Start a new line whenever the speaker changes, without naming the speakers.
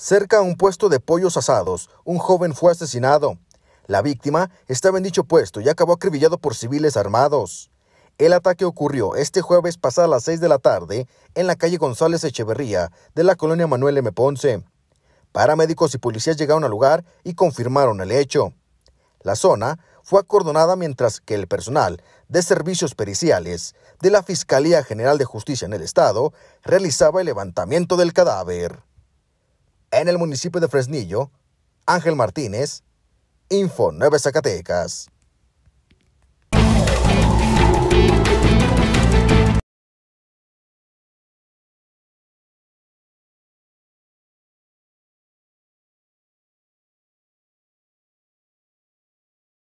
Cerca a un puesto de pollos asados, un joven fue asesinado. La víctima estaba en dicho puesto y acabó acribillado por civiles armados. El ataque ocurrió este jueves a las 6 de la tarde en la calle González Echeverría de la colonia Manuel M. Ponce. Paramédicos y policías llegaron al lugar y confirmaron el hecho. La zona fue acordonada mientras que el personal de servicios periciales de la Fiscalía General de Justicia en el Estado realizaba el levantamiento del cadáver en el municipio de Fresnillo, Ángel Martínez, Info 9 Zacatecas.